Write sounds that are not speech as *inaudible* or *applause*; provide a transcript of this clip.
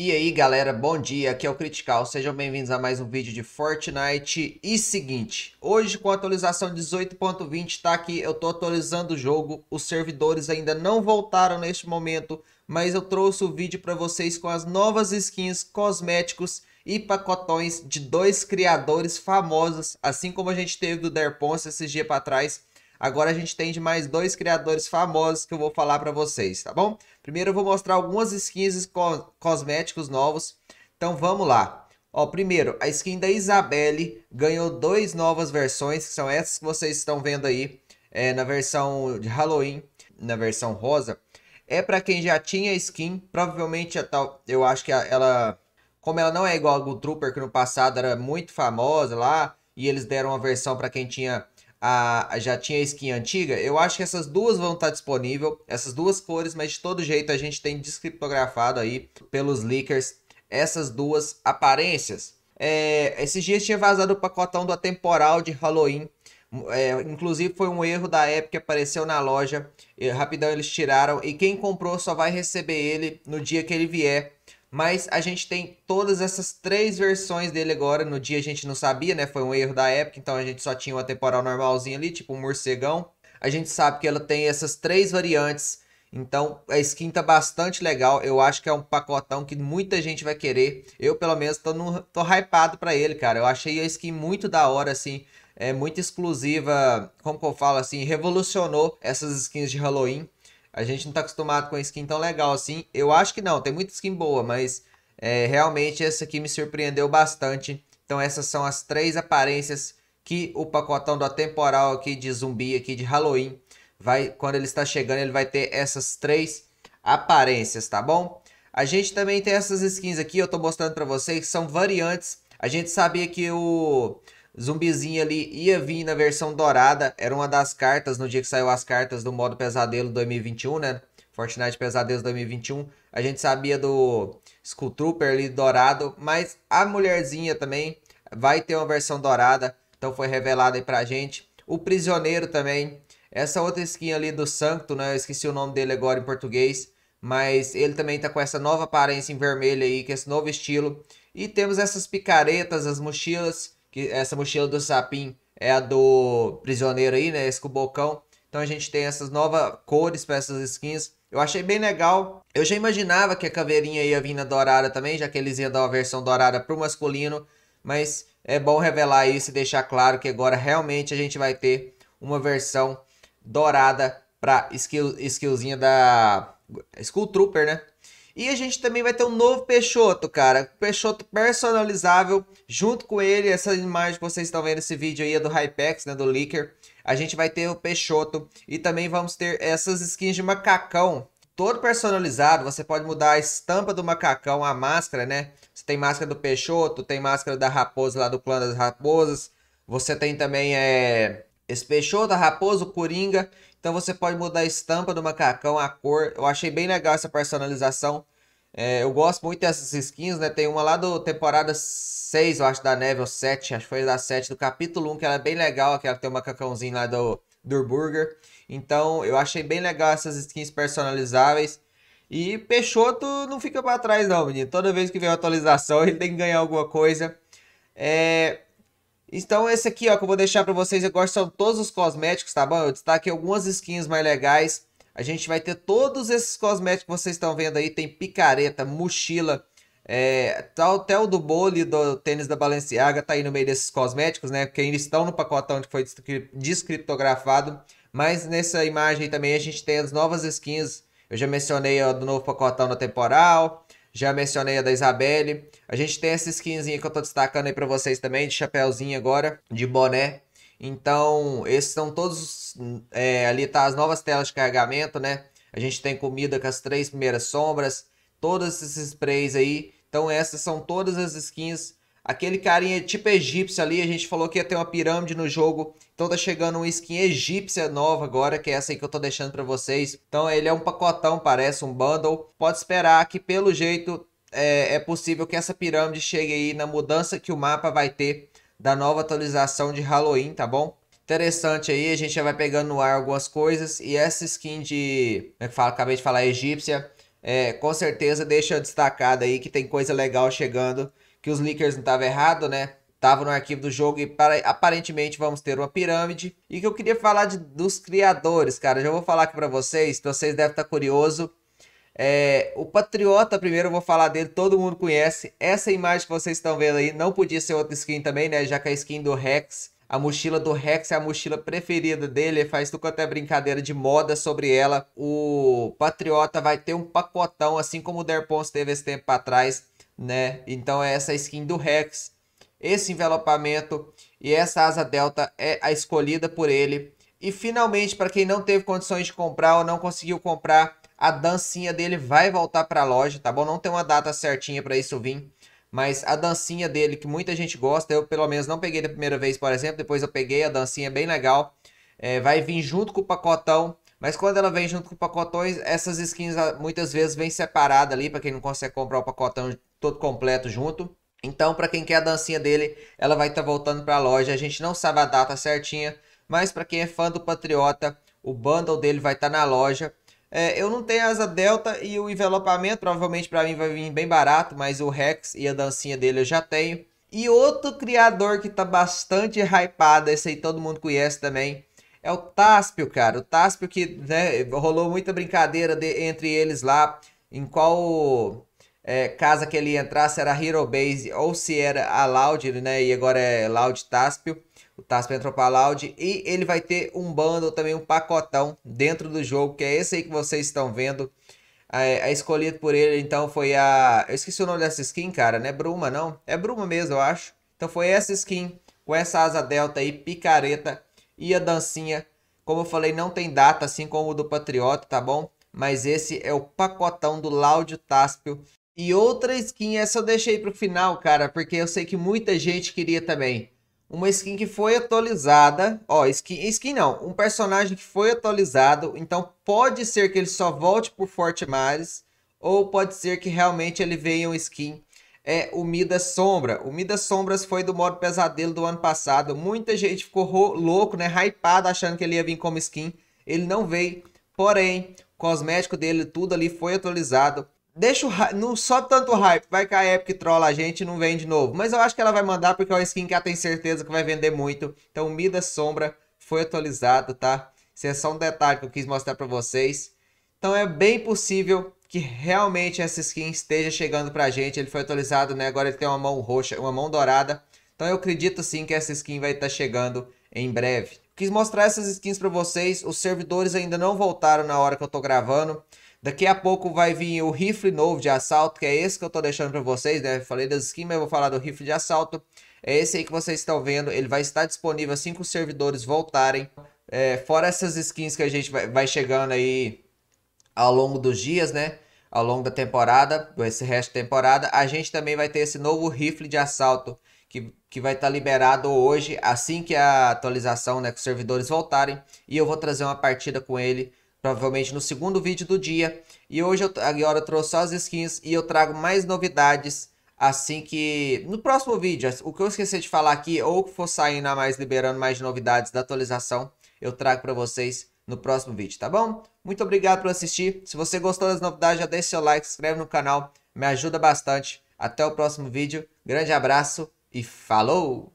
E aí galera, bom dia, aqui é o Critical, sejam bem-vindos a mais um vídeo de Fortnite E seguinte, hoje com a atualização 18.20 tá aqui, eu tô atualizando o jogo Os servidores ainda não voltaram neste momento Mas eu trouxe o vídeo para vocês com as novas skins, cosméticos e pacotões de dois criadores famosos Assim como a gente teve do Derpons esse dia para trás Agora a gente tem de mais dois criadores famosos que eu vou falar para vocês, tá bom? Primeiro eu vou mostrar algumas skins cosméticos novos. Então vamos lá. Ó, primeiro, a skin da Isabelle ganhou duas novas versões, que são essas que vocês estão vendo aí, é, na versão de Halloween, na versão rosa. É para quem já tinha skin, provavelmente é, tal, eu acho que ela, como ela não é igual a Trooper que no passado era muito famosa lá, e eles deram uma versão para quem tinha a, já tinha a skin antiga, eu acho que essas duas vão estar tá disponível, essas duas cores, mas de todo jeito a gente tem descriptografado aí pelos leakers essas duas aparências. É, esses dias tinha vazado o pacotão do atemporal de Halloween. Hum, é, inclusive foi um erro da época que apareceu na loja. E, rapidão eles tiraram. E quem comprou só vai receber ele no dia que ele vier. Mas a gente tem todas essas três versões dele agora. No dia a gente não sabia, né? Foi um erro da época, então a gente só tinha uma temporal normalzinha ali, tipo um morcegão. A gente sabe que ela tem essas três variantes. Então a skin tá bastante legal. Eu acho que é um pacotão que muita gente vai querer. Eu, pelo menos, tô, no, tô hypado pra ele, cara. Eu achei a skin muito da hora, assim. É muito exclusiva, como que eu falo assim, revolucionou essas skins de Halloween. A gente não tá acostumado com a skin tão legal assim. Eu acho que não, tem muita skin boa, mas é, realmente essa aqui me surpreendeu bastante. Então essas são as três aparências que o pacotão do atemporal aqui de zumbi aqui de Halloween vai quando ele está chegando, ele vai ter essas três aparências, tá bom? A gente também tem essas skins aqui, eu tô mostrando para vocês, que são variantes. A gente sabia que o Zumbizinho ali ia vir na versão dourada, era uma das cartas no dia que saiu as cartas do modo pesadelo 2021, né? Fortnite Pesadelos 2021. A gente sabia do Skull Trooper ali dourado, mas a mulherzinha também vai ter uma versão dourada, então foi revelada aí pra gente. O Prisioneiro também, essa outra skin ali do Santo, né? Eu esqueci o nome dele agora em português, mas ele também tá com essa nova aparência em vermelho aí, com esse novo estilo. E temos essas picaretas, as mochilas, que essa mochila do Sapim é a do prisioneiro aí, né? Esse Então a gente tem essas novas cores para essas skins. Eu achei bem legal. Eu já imaginava que a caveirinha ia vir na dourada também, já que eles iam dar uma versão dourada pro masculino. Mas é bom revelar isso e deixar claro que agora realmente a gente vai ter uma versão dourada pra skill, skillzinha da Skull Trooper, né? E a gente também vai ter um novo Peixoto, cara. Peixoto personalizável. Junto com ele, essa imagem que vocês estão vendo nesse vídeo aí é do Hypex, né? Do Licker. A gente vai ter o Peixoto. E também vamos ter essas skins de macacão. Todo personalizado. Você pode mudar a estampa do macacão, a máscara, né? Você tem máscara do Peixoto, tem máscara da raposa lá do clã das raposas. Você tem também é, esse Peixoto, a raposa, o Coringa. Então você pode mudar a estampa do macacão, a cor. Eu achei bem legal essa personalização. É, eu gosto muito dessas skins, né? Tem uma lá do temporada 6, eu acho, da Neve, ou 7, acho que foi da 7, do capítulo 1, que ela é bem legal, aquela tem o macacãozinho lá do, do Burger. Então, eu achei bem legal essas skins personalizáveis. E Peixoto não fica para trás não, menino. Toda vez que vem uma atualização, *laughs* ele tem que ganhar alguma coisa. É... Então esse aqui, ó, que eu vou deixar para vocês agora são todos os cosméticos, tá bom? Eu destaquei algumas skins mais legais. A gente vai ter todos esses cosméticos que vocês estão vendo aí. Tem picareta, mochila, é, tá até o do bolo do tênis da Balenciaga tá aí no meio desses cosméticos, né? Porque eles estão no pacotão que foi descriptografado. Mas nessa imagem também a gente tem as novas skins. Eu já mencionei a do novo pacotão no temporal. Já mencionei a da Isabelle. A gente tem essa skinzinha que eu tô destacando aí pra vocês também, de chapéuzinho agora, de boné. Então, esses são todos. É, ali tá as novas telas de carregamento, né? A gente tem comida com as três primeiras sombras, todos esses sprays aí. Então, essas são todas as skins. Aquele carinha tipo egípcio ali, a gente falou que ia ter uma pirâmide no jogo. Então tá chegando uma skin egípcia nova agora, que é essa aí que eu tô deixando para vocês. Então ele é um pacotão, parece um bundle. Pode esperar que pelo jeito é, é, possível que essa pirâmide chegue aí na mudança que o mapa vai ter da nova atualização de Halloween, tá bom? Interessante aí, a gente já vai pegando no ar algumas coisas. E essa skin de. Como é que fala? Acabei de falar, egípcia. É, com certeza deixa destacado aí que tem coisa legal chegando. Que os leakers não estavam errado, né? Tava no arquivo do jogo e para, aparentemente vamos ter uma pirâmide. E que eu queria falar de, dos criadores, cara. Já vou falar aqui pra vocês, que vocês devem estar tá curiosos. curioso. É, o Patriota, primeiro eu vou falar dele, todo mundo conhece. Essa imagem que vocês estão vendo aí não podia ser outra skin também, né? Já que a skin do Rex, a mochila do Rex é a mochila preferida dele, ele faz tudo quanto é brincadeira de moda sobre ela. O Patriota vai ter um pacotão, assim como o Derpons teve esse tempo atrás, né? Então é essa skin do Rex, esse envelopamento e essa asa delta é a escolhida por ele. E finalmente, para quem não teve condições de comprar ou não conseguiu comprar, a dancinha dele vai voltar para a loja, tá bom? Não tem uma data certinha para isso vir, mas a dancinha dele que muita gente gosta, eu pelo menos não peguei da primeira vez, por exemplo, depois eu peguei a dancinha é bem legal. É, vai vir junto com o pacotão, mas quando ela vem junto com o pacotão, essas skins ah, muitas vezes vêm separada ali para quem não consegue comprar o pacotão todo completo junto. Então, para quem quer a dancinha dele, ela vai estar tá voltando para a loja. A gente não sabe a data certinha, mas para quem é fã do Patriota, o bundle dele vai estar tá na loja é, eu não tenho asa delta e o envelopamento provavelmente para mim vai vir bem barato, mas o Rex e a dancinha dele eu já tenho. E outro criador que tá bastante hypado, esse aí todo mundo conhece também, é o Taspio, cara. O Taspio que né, rolou muita brincadeira de, entre eles lá, em qual é, casa que ele entrasse era Hero Base ou se era a Loud, né? E agora é Loud Taspio o Task Metropalaud. E ele vai ter um bundle também, um pacotão dentro do jogo, que é esse aí que vocês estão vendo. A, é, a é escolhida por ele, então, foi a... Eu esqueci o nome dessa skin, cara. Não é Bruma, não? É Bruma mesmo, eu acho. Então foi essa skin, com essa asa delta aí, picareta e a dancinha. Como eu falei, não tem data, assim como o do Patriota, tá bom? Mas esse é o pacotão do Laudio Taspio E outra skin, essa eu deixei pro final, cara, porque eu sei que muita gente queria também. Uma skin que foi atualizada. Ó, skin, skin não. Um personagem que foi atualizado. Então pode ser que ele só volte por Forte Mares. Ou pode ser que realmente ele venha um skin é o Midas Sombra. O Midas Sombras foi do modo pesadelo do ano passado. Muita gente ficou louco, né? Hypado, achando que ele ia vir como skin. Ele não veio. Porém, o cosmético dele, tudo ali foi atualizado deixa o não sobe tanto hype, vai que a Epic trola a gente e não vem de novo. Mas eu acho que ela vai mandar porque é uma skin que ela tem certeza que vai vender muito. Então Midas Sombra foi atualizado tá? Isso é só um detalhe que eu quis mostrar pra vocês. Então é bem possível que realmente essa skin esteja chegando pra gente. Ele foi atualizado, né? Agora ele tem uma mão roxa, uma mão dourada. Então eu acredito sim que essa skin vai estar tá chegando em breve. Quis mostrar essas skins pra vocês. Os servidores ainda não voltaram na hora que eu tô gravando. Daqui a pouco vai vir o rifle novo de assalto, que é esse que eu tô deixando para vocês, né? Falei das skins, mas eu vou falar do rifle de assalto. É esse aí que vocês estão vendo, ele vai estar disponível assim que os servidores voltarem. É, fora essas skins que a gente vai, vai chegando aí ao longo dos dias, né? Ao longo da temporada, esse resto da temporada, a gente também vai ter esse novo rifle de assalto que, que vai estar tá liberado hoje, assim que a atualização, né, que os servidores voltarem, e eu vou trazer uma partida com ele provavelmente no segundo vídeo do dia. E hoje eu, agora eu trouxe só as skins e eu trago mais novidades assim que... No próximo vídeo, o que eu esqueci de falar aqui, ou que for saindo a mais, liberando mais novidades da atualização, eu trago para vocês no próximo vídeo, tá bom? Muito obrigado por assistir. Se você gostou das novidades, já deixa seu like, se inscreve no canal, me ajuda bastante. Até o próximo vídeo. Grande abraço e falou!